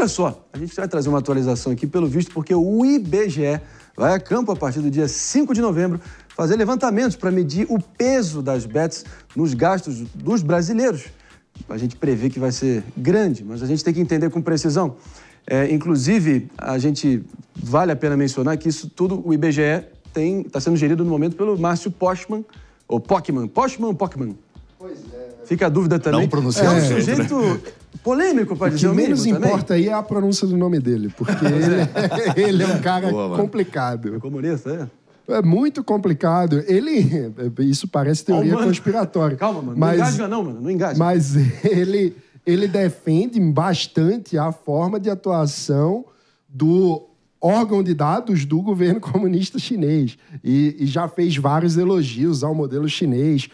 olha só, a gente vai trazer uma atualização aqui, pelo visto, porque o IBGE vai a campo a partir do dia 5 de novembro fazer levantamentos para medir o peso das bets nos gastos dos brasileiros. A gente prevê que vai ser grande, mas a gente tem que entender com precisão. É, inclusive, a gente vale a pena mencionar que isso tudo o IBGE está sendo gerido no momento pelo Márcio Postman, ou Pockman, Postman ou Pockman? Fica a dúvida também. Não pronunciar. É um sujeito né? polêmico, pode dizer o que menos importa também. aí é a pronúncia do nome dele, porque é. ele, é, ele é um cara Boa, complicado. É comunista, é? É muito complicado. Ele. Isso parece teoria oh, conspiratória. Calma, mano. Mas, não engasga, não, mano. Não engasga. Mas ele, ele defende bastante a forma de atuação do órgão de dados do governo comunista chinês. E, e já fez vários elogios ao modelo chinês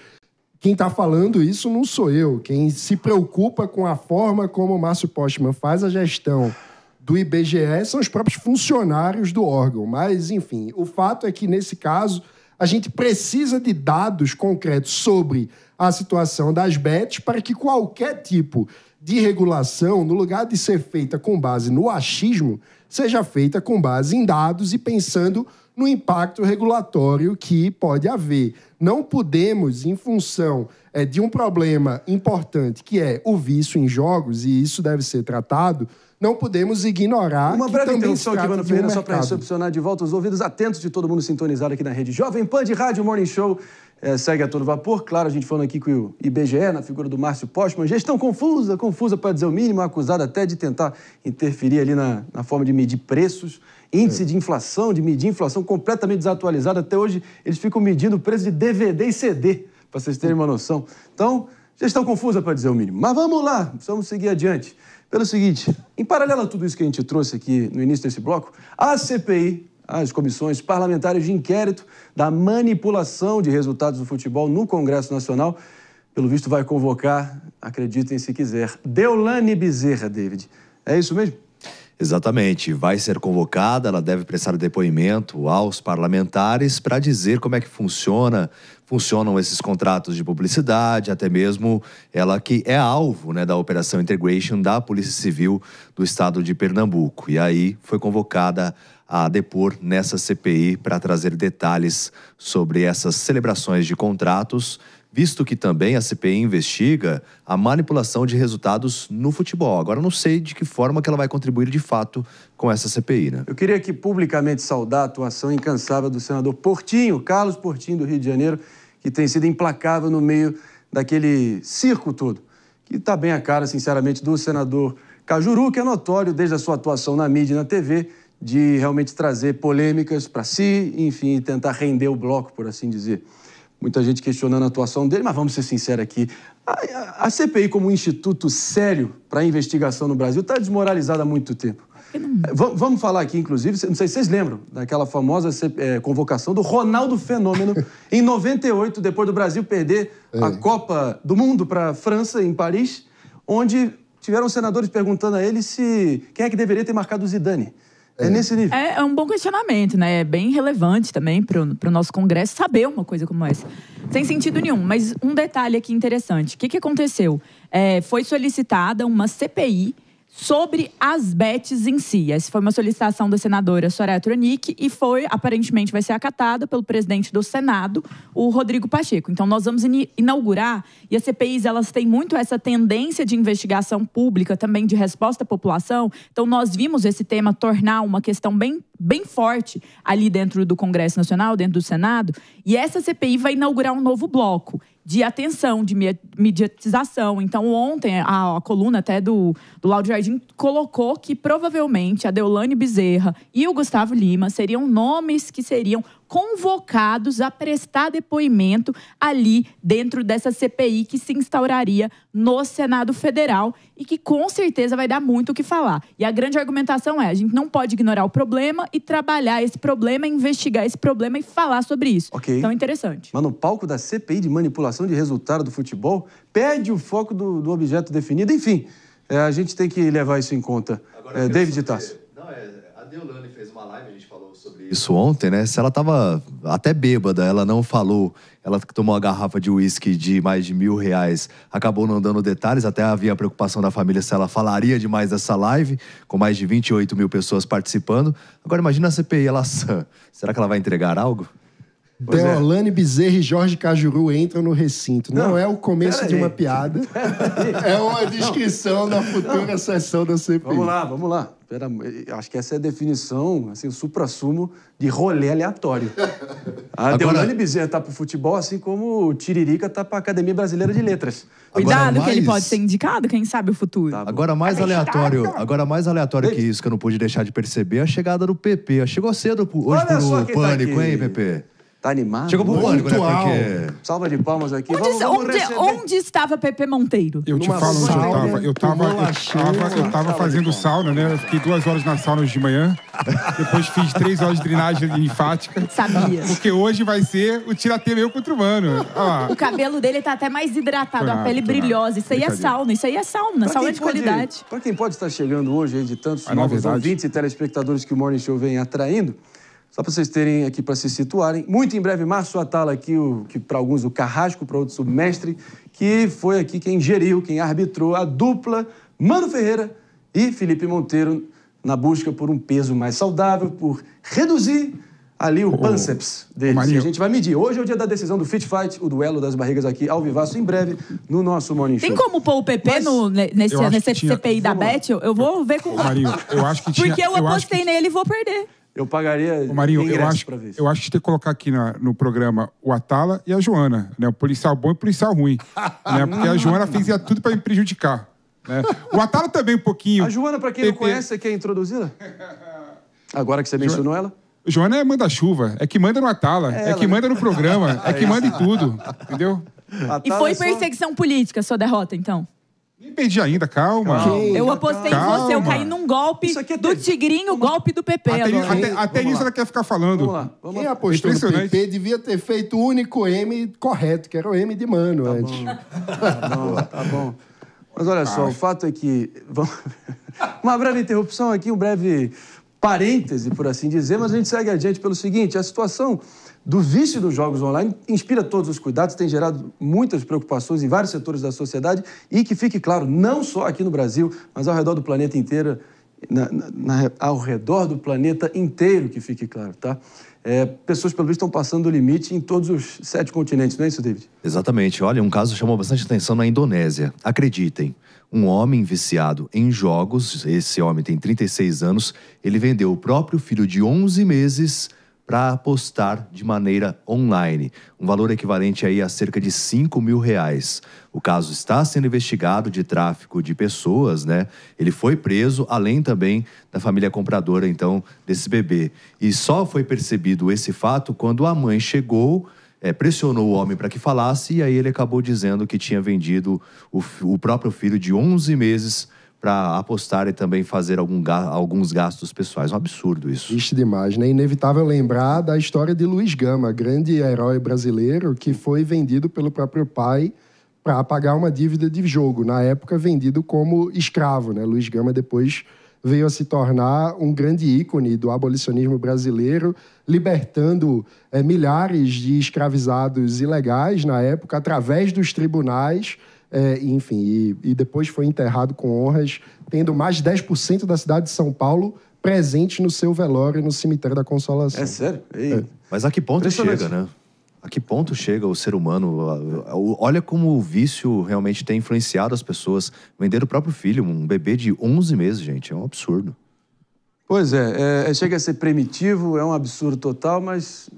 quem está falando isso não sou eu. Quem se preocupa com a forma como o Márcio Postman faz a gestão do IBGE são os próprios funcionários do órgão. Mas, enfim, o fato é que, nesse caso, a gente precisa de dados concretos sobre a situação das bets para que qualquer tipo de regulação, no lugar de ser feita com base no achismo, seja feita com base em dados e pensando no impacto regulatório que pode haver. Não podemos, em função é, de um problema importante que é o vício em jogos, e isso deve ser tratado, não podemos ignorar. Uma breve intervenção aqui, Mano Ferreira, um só para recepcionar de volta os ouvidos atentos de todo mundo sintonizado aqui na rede Jovem Pan de Rádio Morning Show é, segue a todo vapor. Claro, a gente falando aqui com o IBGE, na figura do Márcio Postman, gestão confusa, confusa para dizer o mínimo, acusada até de tentar interferir ali na, na forma de medir preços. Índice é. de inflação, de medir inflação completamente desatualizado. Até hoje eles ficam medindo o preço de DVD e CD, para vocês terem uma noção. Então, gestão confusa para dizer o mínimo. Mas vamos lá, precisamos seguir adiante. Pelo seguinte, em paralelo a tudo isso que a gente trouxe aqui no início desse bloco, a CPI as comissões parlamentares de inquérito da manipulação de resultados do futebol no Congresso Nacional. Pelo visto, vai convocar, acreditem se quiser, Deolane Bezerra, David. É isso mesmo? Exatamente, vai ser convocada, ela deve prestar depoimento aos parlamentares para dizer como é que funciona, funcionam esses contratos de publicidade, até mesmo ela que é alvo né, da Operação Integration da Polícia Civil do Estado de Pernambuco. E aí foi convocada a depor nessa CPI para trazer detalhes sobre essas celebrações de contratos, visto que também a CPI investiga a manipulação de resultados no futebol. Agora não sei de que forma que ela vai contribuir de fato com essa CPI, né? Eu queria aqui publicamente saudar a atuação incansável do senador Portinho, Carlos Portinho do Rio de Janeiro, que tem sido implacável no meio daquele circo todo, que está bem a cara, sinceramente, do senador Cajuru, que é notório desde a sua atuação na mídia e na TV, de realmente trazer polêmicas para si, enfim, tentar render o bloco, por assim dizer. Muita gente questionando a atuação dele, mas vamos ser sinceros aqui. A, a CPI, como um instituto sério para investigação no Brasil, está desmoralizada há muito tempo. É, vamos falar aqui, inclusive, não sei se vocês lembram daquela famosa é, convocação do Ronaldo Fenômeno em 98, depois do Brasil perder a é. Copa do Mundo para a França, em Paris, onde tiveram senadores perguntando a ele se quem é que deveria ter marcado o Zidane. É nesse nível. É, é, um bom questionamento, né? É bem relevante também para o nosso Congresso saber uma coisa como essa. Sem sentido nenhum. Mas um detalhe aqui interessante: o que, que aconteceu? É, foi solicitada uma CPI sobre as bets em si. Essa foi uma solicitação da senadora Soraya Tronic e foi, aparentemente, vai ser acatada pelo presidente do Senado, o Rodrigo Pacheco. Então, nós vamos inaugurar, e as CPIs, elas têm muito essa tendência de investigação pública, também de resposta à população. Então, nós vimos esse tema tornar uma questão bem, bem forte ali dentro do Congresso Nacional, dentro do Senado, e essa CPI vai inaugurar um novo bloco de atenção, de mediatização. Então, ontem, a, a coluna até do, do Lauro Jardim colocou que provavelmente a Deolane Bezerra e o Gustavo Lima seriam nomes que seriam convocados a prestar depoimento ali dentro dessa CPI que se instauraria no Senado Federal e que com certeza vai dar muito o que falar. E a grande argumentação é: a gente não pode ignorar o problema e trabalhar esse problema, investigar esse problema e falar sobre isso. Okay. Então, interessante. Mas no palco da CPI de manipulação de resultado do futebol, perde o foco do, do objeto definido. Enfim, é, a gente tem que levar isso em conta. Agora, é, David Tassi. Não, é, a Deolane fez sobre isso ontem, né? Se ela estava até bêbada, ela não falou, ela tomou uma garrafa de uísque de mais de mil reais, acabou não dando detalhes, até havia a preocupação da família se ela falaria demais dessa live, com mais de 28 mil pessoas participando. Agora imagina a CPI, ela sã. Será que ela vai entregar algo? É. Deolane é. Bezerra e Jorge Cajuru entram no recinto. Não, não é o começo de uma piada. é uma descrição da futura não. sessão da CPI. Vamos lá, vamos lá. Pera, acho que essa é a definição, assim, o supra-sumo de rolê aleatório. A agora, Deolane Bezerra tá pro futebol, assim como o Tiririca tá pra Academia Brasileira de Letras. Cuidado mais... que ele pode ser indicado, quem sabe o futuro. Tá agora mais tá aleatório, agora mais aleatório que isso, que eu não pude deixar de perceber, é a chegada do PP. Chegou cedo hoje Olha pro tá Pânico, tá hein, PP? Tá animado? Chegou pro né? Porque... Salva de palmas aqui. Onde, vamos, vamos onde, onde, estava Pepe Monteiro? Eu te Numa falo onde eu tava. Eu tava, eu tava, eu tava fazendo sauna, né? Eu fiquei duas horas na sauna hoje de manhã. Depois fiz três horas de drenagem linfática. Sabia. Porque hoje vai ser o tiratê meu contra o humano. Ah. O cabelo dele tá até mais hidratado, nada, a pele brilhosa. Isso aí é sauna, isso aí é sauna, pra sauna de pode, qualidade. Pra quem pode estar chegando hoje aí de tantos ah, novos ouvintes e telespectadores que o Morning Show vem atraindo, só para vocês terem aqui para se situarem. Muito em breve, Márcio Atala aqui, o, que para alguns o carrasco, para outros o mestre, que foi aqui quem geriu, quem arbitrou a dupla Mano Ferreira e Felipe Monteiro na busca por um peso mais saudável, por reduzir ali o pânceps deles. Marinho. E a gente vai medir. Hoje é o dia da decisão do Fit Fight, o duelo das barrigas aqui ao vivaço, em breve, no nosso Morning Show. Tem como pôr o PP Mas no, nesse, nesse CPI da Beth Eu, vou ver com... Marinho, eu acho que tinha... Porque eu apostei nele e vou perder. Eu pagaria. Ô, Marinho, eu acho, eu acho que tem que colocar aqui na, no programa o Atala e a Joana, né? O policial bom e o policial ruim. né? Porque a Joana fazia tudo para me prejudicar. Né? O Atala também um pouquinho. A Joana, para quem não conhece, quer introduzi-la? Agora que você mencionou ela? Joana é manda-chuva, é que manda no Atala, é, é que né? manda no programa, é, é que é manda em tudo, entendeu? Atala e foi é perseguição só... política a sua derrota, então? Nem perdi ainda, calma. calma. eu apostei calma. em você, eu caí num golpe é do Tigrinho, Vamos... golpe do PP. Até, agora. até, até nisso ela quer ficar falando. Vamos lá. Vamos Quem apostou no PP né? devia ter feito o único M correto, que era o M de mano tá antes. Bom. tá bom, tá bom. Mas olha só, ah. o fato é que... Uma breve interrupção aqui, um breve parêntese, por assim dizer, mas a gente segue adiante pelo seguinte, a situação do vício dos jogos online inspira todos os cuidados, tem gerado muitas preocupações em vários setores da sociedade e que fique claro, não só aqui no Brasil, mas ao redor do planeta inteiro, na, na, ao redor do planeta inteiro, que fique claro, tá? É, pessoas, pelo visto, estão passando o limite em todos os sete continentes, não é isso, David? Exatamente. Olha, um caso chamou bastante atenção na Indonésia. Acreditem, um homem viciado em jogos, esse homem tem 36 anos, ele vendeu o próprio filho de 11 meses para apostar de maneira online, um valor equivalente aí a cerca de 5 mil reais. O caso está sendo investigado de tráfico de pessoas, né? Ele foi preso, além também da família compradora, então, desse bebê. E só foi percebido esse fato quando a mãe chegou é, pressionou o homem para que falasse e aí ele acabou dizendo que tinha vendido o, o próprio filho de 11 meses para apostar e também fazer algum, alguns gastos pessoais. Um absurdo isso. Triste demais, né? Inevitável lembrar da história de Luiz Gama, grande herói brasileiro que foi vendido pelo próprio pai para pagar uma dívida de jogo, na época vendido como escravo, né? Luiz Gama depois veio a se tornar um grande ícone do abolicionismo brasileiro, libertando é, milhares de escravizados ilegais na época através dos tribunais é, enfim, e, e, depois foi enterrado com honras, tendo mais de 10% da cidade de São Paulo presente no seu velório no cemitério da Consolação. É sério? É. Mas a que ponto chega, né? A que ponto chega o ser humano? Olha como o vício realmente tem influenciado as pessoas. Vender o próprio filho, um bebê de 11 meses, gente, é um absurdo. Pois é, é, é chega a ser primitivo, é um absurdo total, mas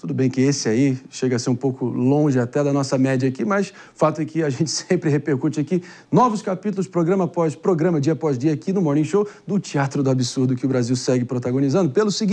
tudo bem que esse aí chega a ser um pouco longe até da nossa média aqui, mas o fato é que a gente sempre repercute aqui novos capítulos, programa após programa, dia após dia, aqui no Morning Show do Teatro do Absurdo que o Brasil segue protagonizando. Pelo seguinte.